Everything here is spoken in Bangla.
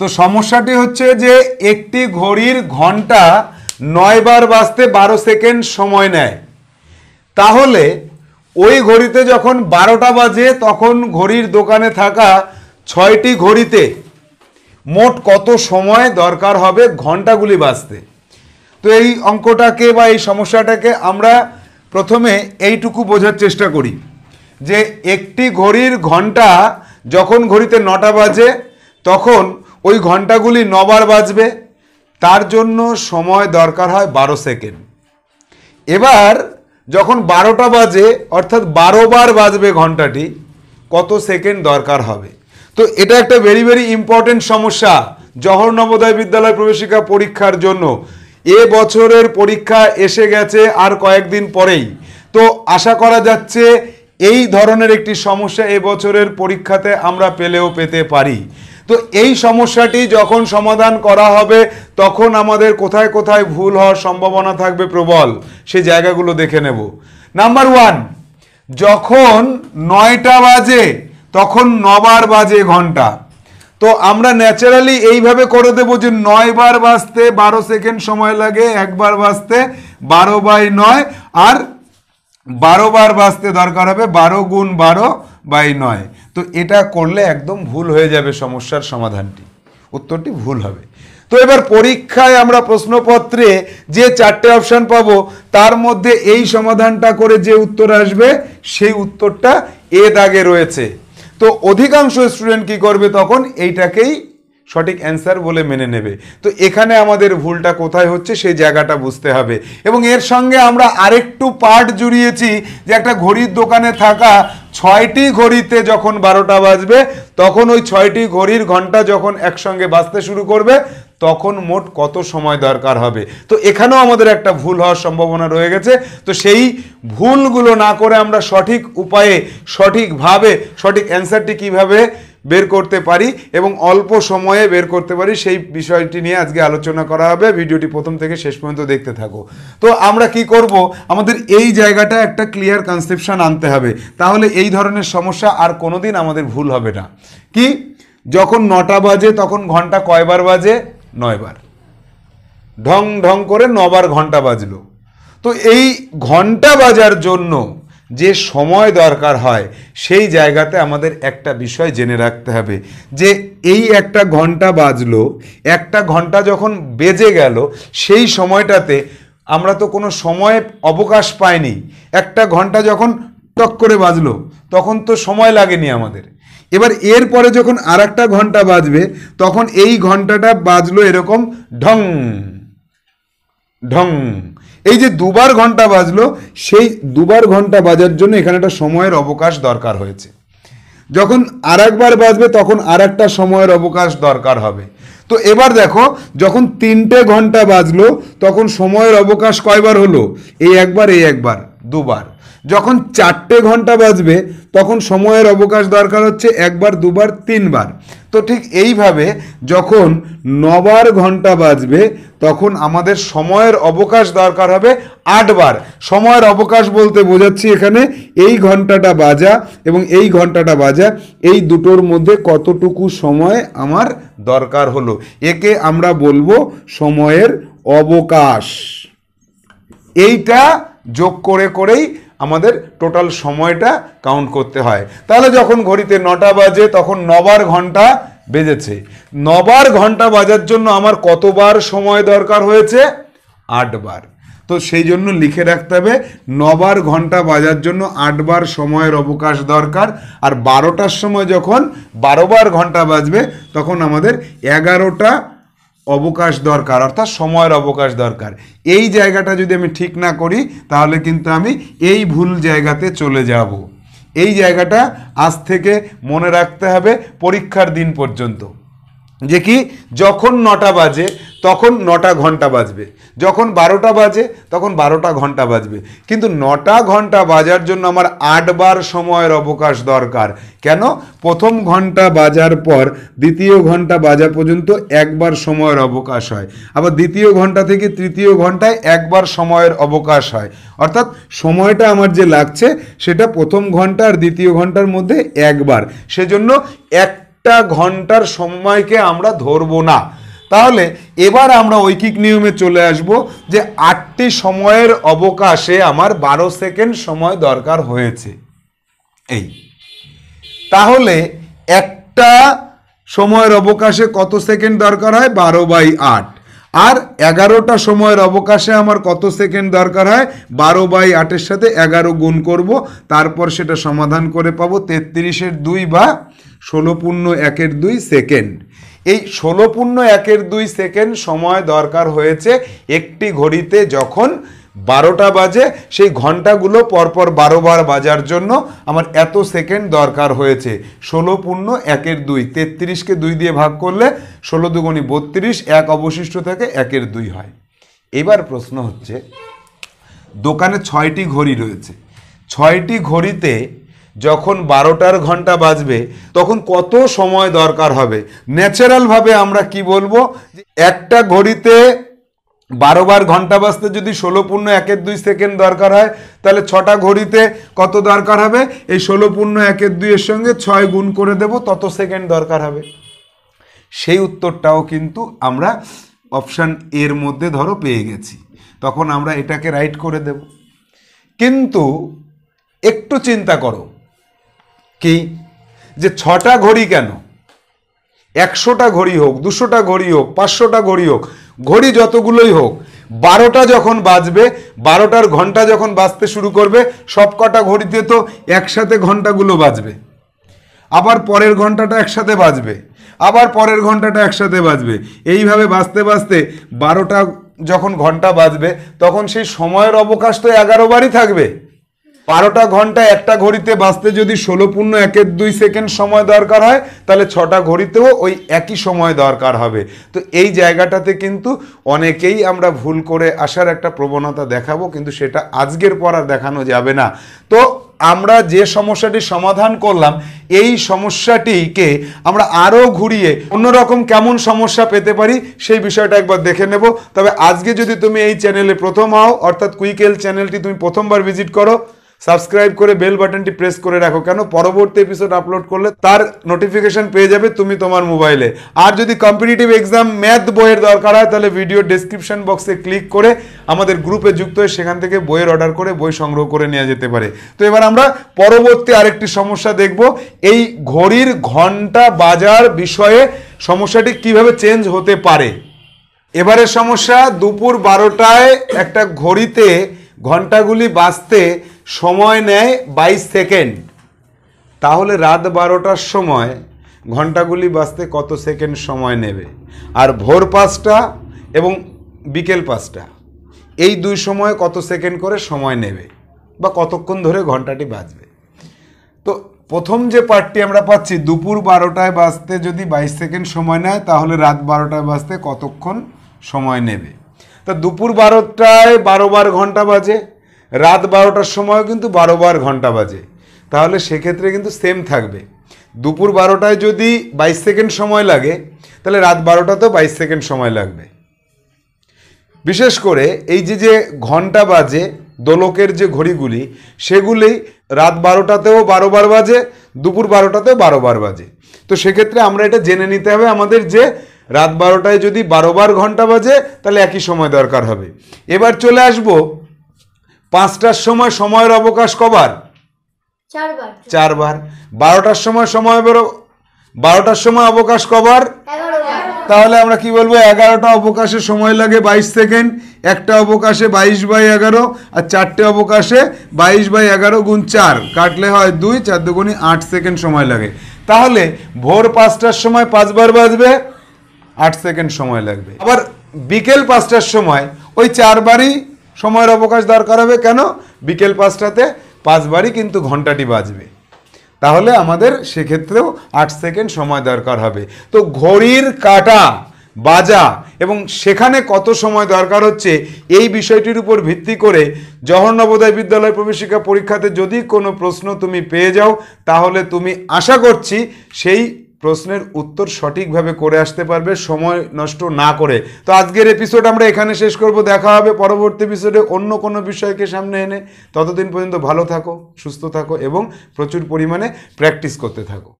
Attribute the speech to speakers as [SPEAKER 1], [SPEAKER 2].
[SPEAKER 1] তো সমস্যাটি হচ্ছে যে একটি ঘড়ির ঘন্টা বার বাজতে বারো সেকেন্ড সময় নেয় তাহলে ওই ঘড়িতে যখন বারোটা বাজে তখন ঘড়ির দোকানে থাকা ছয়টি ঘড়িতে মোট কত সময় দরকার হবে ঘন্টাগুলি বাজতে তো এই অঙ্কটাকে বা এই সমস্যাটাকে আমরা প্রথমে এইটুকু বোঝার চেষ্টা করি যে একটি ঘড়ির ঘন্টা যখন ঘড়িতে নটা বাজে তখন ওই ঘন্টাগুলি নবার বাজবে তার জন্য সময় দরকার হয় বারো সেকেন্ড এবার যখন বারোটা বাজে অর্থাৎ বারোবার বাজবে ঘন্টাটি কত সেকেন্ড দরকার হবে তো এটা একটা ভেরি ভেরি ইম্পর্টেন্ট সমস্যা জহর নবোদয় বিদ্যালয় প্রবেশিকা পরীক্ষার জন্য এ বছরের পরীক্ষা এসে গেছে আর কয়েকদিন পরেই তো আশা করা যাচ্ছে এই ধরনের একটি সমস্যা এ বছরের পরীক্ষাতে আমরা পেলেও পেতে পারি তো এই সমস্যাটি যখন সমাধান করা হবে তখন আমাদের কোথায় কোথায় ভুল হওয়ার সম্ভাবনা থাকবে প্রবল সেই জায়গাগুলো দেখে নেব নাম্বার ওয়ান যখন নয়টা বাজে তখন নবার বাজে ঘন্টা তো আমরা ন্যাচারালি এইভাবে করে দেবো যে নয় বার বাজতে বারো সেকেন্ড সময় লাগে একবার বাজতে বারো বাই নয় আর বারো বার বাঁচতে দরকার হবে বারো গুণ বারো বাই নয় তো এটা করলে একদম ভুল হয়ে যাবে সমস্যার সমাধানটি উত্তরটি ভুল হবে তো এবার পরীক্ষায় আমরা প্রশ্নপত্রে যে চারটে অপশান পাব তার মধ্যে এই সমাধানটা করে যে উত্তর আসবে সেই উত্তরটা এ দাগে রয়েছে তো অধিকাংশ স্টুডেন্ট কি করবে তখন এইটাকেই সঠিক অ্যান্সার বলে মেনে নেবে তো এখানে আমাদের ভুলটা কোথায় হচ্ছে সেই জায়গাটা বুঝতে হবে এবং এর সঙ্গে আমরা আরেকটু পার্ট জুড়িয়েছি যে একটা ঘড়ির দোকানে থাকা ছয়টি ঘড়িতে যখন বারোটা বাজবে তখন ওই ছয়টি ঘড়ির ঘন্টা যখন একসঙ্গে বাজতে শুরু করবে তখন মোট কত সময় দরকার হবে তো এখানেও আমাদের একটা ভুল হওয়ার সম্ভাবনা রয়ে গেছে তো সেই ভুলগুলো না করে আমরা সঠিক উপায়ে সঠিকভাবে সঠিক অ্যান্সারটি কিভাবে বের করতে পারি এবং অল্প সময়ে বের করতে পারি সেই বিষয়টি নিয়ে আজকে আলোচনা করা হবে ভিডিওটি প্রথম থেকে শেষ পর্যন্ত দেখতে থাকো তো আমরা কি করব আমাদের এই জায়গাটা একটা ক্লিয়ার কনসেপশান আনতে হবে তাহলে এই ধরনের সমস্যা আর কোনো দিন আমাদের ভুল হবে না কি যখন নটা বাজে তখন ঘন্টা কয়বার বাজে নয়বার ঢং ঢং করে নবার ঘন্টা বাজলো তো এই ঘন্টা বাজার জন্য যে সময় দরকার হয় সেই জায়গাতে আমাদের একটা বিষয় জেনে রাখতে হবে যে এই একটা ঘন্টা বাজলো একটা ঘন্টা যখন বেজে গেল সেই সময়টাতে আমরা তো কোনো সময়ে অবকাশ পাইনি একটা ঘন্টা যখন টক করে বাজলো তখন তো সময় লাগেনি আমাদের এবার এরপরে যখন আর একটা ঘন্টা বাজবে তখন এই ঘন্টাটা বাজলো এরকম ঢং ঢং এই যে দুবার ঘন্টা বাজলো সেই দুবার ঘন্টা বাজার জন্য এখানে একটা সময়ের অবকাশ দরকার হয়েছে যখন আর একবার বাজবে তখন আর একটা সময়ের অবকাশ দরকার হবে তো এবার দেখো যখন তিনটে ঘন্টা বাজলো তখন সময়ের অবকাশ কয়বার হলো এই একবার এই একবার দুবার যখন চারটে ঘন্টা বাজবে তখন সময়ের অবকাশ দরকার হচ্ছে একবার দুবার তিনবার তো ঠিক এইভাবে যখন নবার ঘন্টা বাজবে তখন আমাদের সময়ের অবকাশ দরকার হবে আটবার সময়ের অবকাশ বলতে বোঝাচ্ছি এখানে এই ঘন্টাটা বাজা এবং এই ঘন্টাটা বাজা এই দুটোর মধ্যে কতটুকু সময় আমার দরকার হলো একে আমরা বলবো সময়ের অবকাশ এইটা যোগ করে করেই আমাদের টোটাল সময়টা কাউন্ট করতে হয় তাহলে যখন ঘড়িতে নটা বাজে তখন নবার ঘন্টা বেজেছে নবার ঘন্টা বাজার জন্য আমার কতবার সময় দরকার হয়েছে আটবার তো সেই জন্য লিখে রাখতে হবে নবার ঘন্টা বাজার জন্য আটবার সময়ের অবকাশ দরকার আর বারোটার সময় যখন বারোবার ঘন্টা বাজবে তখন আমাদের এগারোটা অবকাশ দরকার অর্থাৎ সময়ের অবকাশ দরকার এই জায়গাটা যদি আমি ঠিক না করি তাহলে কিন্তু আমি এই ভুল জায়গাতে চলে যাব এই জায়গাটা আজ থেকে মনে রাখতে হবে পরীক্ষার দিন পর্যন্ত যে কি যখন নটা বাজে তখন নটা ঘন্টা বাজবে যখন বারোটা বাজে তখন বারোটা ঘন্টা বাজবে কিন্তু নটা ঘন্টা বাজার জন্য আমার আটবার সময়ের অবকাশ দরকার কেন প্রথম ঘন্টা বাজার পর দ্বিতীয় ঘন্টা বাজা পর্যন্ত একবার সময়ের অবকাশ হয় আবার দ্বিতীয় ঘন্টা থেকে তৃতীয় ঘন্টায় একবার সময়ের অবকাশ হয় অর্থাৎ সময়টা আমার যে লাগছে সেটা প্রথম ঘন্টা আর দ্বিতীয় ঘন্টার মধ্যে একবার সেজন্য এক একটা ঘন্টার সময়কে আমরা ধরবো না তাহলে এবার আমরা ঐকিক নিয়মে চলে আসব যে আটটি সময়ের অবকাশে আমার বারো সেকেন্ড সময় দরকার হয়েছে এই তাহলে একটা সময়ের অবকাশে কত সেকেন্ড দরকার হয় বারো বাই আট আর এগারোটা সময়ের অবকাশে আমার কত সেকেন্ড দরকার হয় বারো বাই আটের সাথে এগারো গুণ করব তারপর সেটা সমাধান করে পাবো তেত্রিশের দুই বা ষোলো পূর্ণ একের দুই সেকেন্ড এই ষোলো পূর্ণ একের দুই সেকেন্ড সময় দরকার হয়েছে একটি ঘড়িতে যখন বারোটা বাজে সেই ঘন্টাগুলো পরপর বারোবার বাজার জন্য আমার এত সেকেন্ড দরকার হয়েছে ষোলো পূর্ণ একের দুই তেত্রিশকে দুই দিয়ে ভাগ করলে ষোলো দুগুণি বত্রিশ এক অবশিষ্ট থেকে একের দুই হয় এবার প্রশ্ন হচ্ছে দোকানে ছয়টি ঘড়ি রয়েছে ছয়টি ঘড়িতে যখন বারোটার ঘন্টা বাজবে তখন কত সময় দরকার হবে ন্যাচারালভাবে আমরা কি বলবো একটা ঘড়িতে বারো বার ঘন্টা বাজতে যদি ষোলো পূর্ণ একের দুই সেকেন্ড দরকার হয় তাহলে ছটা ঘড়িতে কত দরকার হবে এই ষোলো পূর্ণ একের দুই এর সঙ্গে ছয় গুণ করে দেব তত সেকেন্ড দরকার হবে সেই উত্তরটাও কিন্তু আমরা অপশান এর মধ্যে ধরো পেয়ে গেছি তখন আমরা এটাকে রাইট করে দেব কিন্তু একটু চিন্তা করো কি যে ছটা ঘড়ি কেন একশোটা ঘড়ি হোক দুশোটা ঘড়ি হোক পাঁচশোটা ঘড়ি হোক ঘড়ি যতগুলোই হোক বারোটা যখন বাজবে বারোটার ঘন্টা যখন বাজতে শুরু করবে সব কটা ঘড়িতে তো একসাথে ঘন্টাগুলো বাজবে আবার পরের ঘন্টাটা একসাথে বাজবে আবার পরের ঘন্টাটা একসাথে বাজবে এইভাবে বাজতে বাজতে বারোটা যখন ঘন্টা বাজবে তখন সেই সময়ের অবকাশ তো এগারো বারই থাকবে বারোটা ঘন্টা একটা ঘড়িতে বাঁচতে যদি ষোলো পূর্ণ একের দুই সেকেন্ড সময় দরকার হয় তাহলে ছটা ঘড়িতেও ওই একই সময় দরকার হবে তো এই জায়গাটাতে কিন্তু অনেকেই আমরা ভুল করে আসার একটা প্রবণতা দেখাবো কিন্তু সেটা আজকের পর আর দেখানো যাবে না তো আমরা যে সমস্যাটি সমাধান করলাম এই সমস্যাটিকে আমরা আরও ঘুরিয়ে অন্যরকম কেমন সমস্যা পেতে পারি সেই বিষয়টা একবার দেখে নেব তবে আজকে যদি তুমি এই চ্যানেলে প্রথম হও অর্থাৎ কুইকেল চ্যানেলটি তুমি প্রথমবার ভিজিট করো সাবস্ক্রাইব করে বেল বাটনটি প্রেস করে রাখো কেন পরবর্তী এপিসোড আপলোড করলে তার নোটিফিকেশন পেয়ে যাবে তুমি তোমার মোবাইলে আর যদি কম্পিটিটিভ এক্সাম ম্যাথ বইয়ের দরকার হয় তাহলে ভিডিও ডিসক্রিপশন বক্সে ক্লিক করে আমাদের গ্রুপে যুক্ত হয়ে সেখান থেকে বইয়ের অর্ডার করে বই সংগ্রহ করে নেওয়া যেতে পারে তো এবার আমরা পরবর্তী আরেকটি সমস্যা দেখব এই ঘড়ির ঘন্টা বাজার বিষয়ে সমস্যাটি কিভাবে চেঞ্জ হতে পারে এবারের সমস্যা দুপুর বারোটায় একটা ঘড়িতে ঘন্টাগুলি বাঁচতে সময় নেয় বাইশ সেকেন্ড তাহলে রাত বারোটার সময় ঘন্টাগুলি বাঁচতে কত সেকেন্ড সময় নেবে আর ভোর পাঁচটা এবং বিকেল পাঁচটা এই দুই সময় কত সেকেন্ড করে সময় নেবে বা কতক্ষণ ধরে ঘন্টাটি বাজবে তো প্রথম যে পার্টটি আমরা পাচ্ছি দুপুর বারোটায় বাজতে যদি বাইশ সেকেন্ড সময় নেয় তাহলে রাত বারোটায় বাজতে কতক্ষণ সময় নেবে তা দুপুর বারোটায় বারো বার ঘন্টা বাজে রাত বারোটার সময়ও কিন্তু বারো বার ঘন্টা বাজে তাহলে সেক্ষেত্রে কিন্তু সেম থাকবে দুপুর বারোটায় যদি বাইশ সেকেন্ড সময় লাগে তাহলে রাত বারোটাতেও বাইশ সেকেন্ড সময় লাগবে বিশেষ করে এই যে যে ঘন্টা বাজে দোলকের যে ঘড়িগুলি সেগুলি রাত বারোটাতেও বারোবার বাজে দুপুর বারোটাতেও বারোবার বাজে তো সেক্ষেত্রে আমরা এটা জেনে নিতে হবে আমাদের যে রাত বারোটায় যদি বারোবার ঘন্টা বাজে তাহলে একই সময় দরকার হবে এবার চলে আসবো পাঁচটার সময় সময়ের অবকাশ কবার চারবার বারোটার সময় সময় বেরো বারোটার সময় অবকাশ কবার তাহলে আমরা কি বলবো এগারোটা অবকাশে সময় লাগে বাইশ সেকেন্ড একটা অবকাশে বাইশ বাই এগারো আর চারটে অবকাশে বাইশ বাই এগারো গুণ চার কাটলে হয় দুই চার দুগুণি আট সেকেন্ড সময় লাগে তাহলে ভোর পাঁচটার সময় পাঁচবার বাজবে আট সেকেন্ড সময় লাগবে আবার বিকেল পাঁচটার সময় ওই চারবারই সময়ের অবকাশ দরকার হবে কেন বিকেল পাঁচটাতে পাঁচবারই কিন্তু ঘন্টাটি বাজবে তাহলে আমাদের সেক্ষেত্রেও আট সেকেন্ড সময় দরকার হবে তো ঘড়ির কাটা বাজা এবং সেখানে কত সময় দরকার হচ্ছে এই বিষয়টির উপর ভিত্তি করে জহর নবোদয় বিদ্যালয় প্রবেশিকা পরীক্ষাতে যদি কোনো প্রশ্ন তুমি পেয়ে যাও তাহলে তুমি আশা করছি সেই প্রশ্নের উত্তর সঠিকভাবে করে আসতে পারবে সময় নষ্ট না করে তো আজকের এপিসোড আমরা এখানে শেষ করব দেখা হবে পরবর্তী এপিসোডে অন্য কোনো বিষয়কে সামনে এনে ততদিন পর্যন্ত ভালো থাকো সুস্থ থাকো এবং প্রচুর পরিমাণে প্র্যাকটিস করতে থাকো